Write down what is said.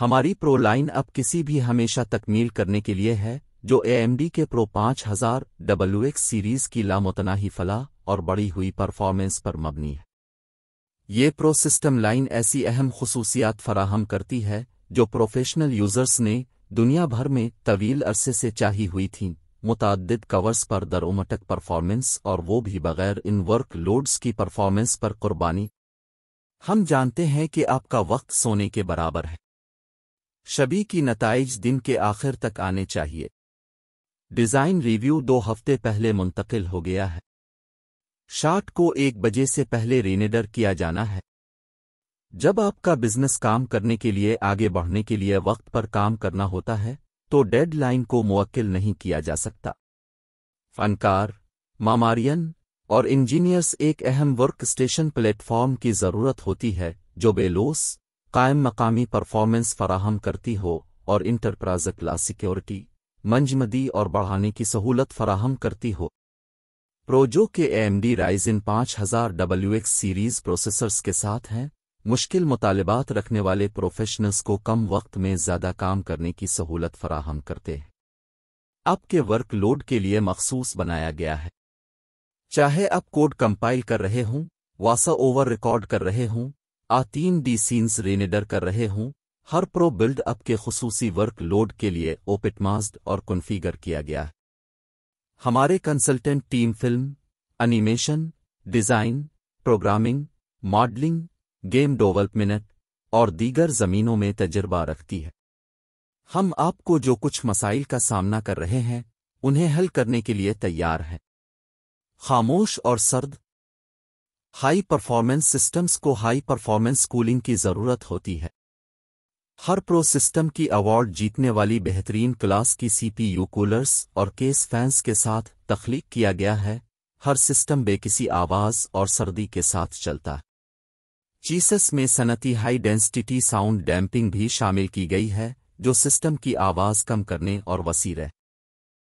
हमारी pro line अब किसी भी हमेशा तकमील करने के लिए है जो एएमडी के प्रो 5000 डब्ल्यू सीरीज की लामोतनाही फला और बढ़ी हुई परफॉर्मेंस पर मबनी है ये प्रो सिस्टम लाइन ऐसी अहम खसूसियात फराहम करती है जो प्रोफेशनल यूजर्स ने दुनिया भर में तवील अरसे से चाही हुई थीं मुतद कवर्स पर दरोमटक परफॉर्मेंस और वो भी बगैर इन वर्क लोड्स की परफॉर्मेंस पर कुर्बानी हम जानते हैं कि आपका वक्त सोने के बराबर है शबी की नतज दिन के आखिर तक आने चाहिए डिज़ाइन रिव्यू दो हफ्ते पहले मुंतकिल हो गया है शार्ट को एक बजे से पहले रीनेडर किया जाना है जब आपका बिजनेस काम करने के लिए आगे बढ़ने के लिए वक्त पर काम करना होता है तो डेडलाइन को मुवक्किल नहीं किया जा सकता फनकार मामारियन और इंजीनियर्स एक अहम वर्क स्टेशन प्लेटफॉर्म की जरूरत होती है जो बेलोस कायम मकामी परफॉर्मेंस फराहम करती हो और इंटरप्राइजला सिक्योरिटी मंजमदी और बढ़ाने की सहूलत फराहम करती हो प्रोजो के एम डी इन पांच हज़ार डब्ल्यू एक्स सीरीज़ प्रोसेसर्स के साथ हैं मुश्किल मुतालबात रखने वाले प्रोफेशनल्स को कम वक्त में ज़्यादा काम करने की सहूलत फराहम करते हैं आपके वर्कलोड के लिए मखसूस बनाया गया है चाहे आप कोड कंपाइल कर रहे हों वासा ओवर रिकॉर्ड कर रहे हों आतीन डी सीन्स रेनेडर कर रहे हूँ हर प्रो बिल्ड अप के खसूसी वर्क लोड के लिए ओपिटमास्ड और कॉन्फ़िगर किया गया है हमारे consultant team film animation design programming modelling game development और दीगर ज़मीनों में तजर्बा रखती है हम आपको जो कुछ मसाइल का सामना कर रहे हैं उन्हें हल करने के लिए तैयार हैं खामोश और सर्द हाई परफॉर्मेंस सिस्टम्स को हाई परफॉर्मेंस कूलिंग की ज़रूरत होती है हर प्रो सिस्टम की अवार्ड जीतने वाली बेहतरीन क्लास की सीपीयू कूलर्स और केस फैंस के साथ तख्लीक किया गया है हर सिस्टम बेकिसी आवाज़ और सर्दी के साथ चलता है चीसस में सनती हाई डेंसिटी साउंड डैम्पिंग भी शामिल की गई है जो सिस्टम की आवाज़ कम करने और वसी रहे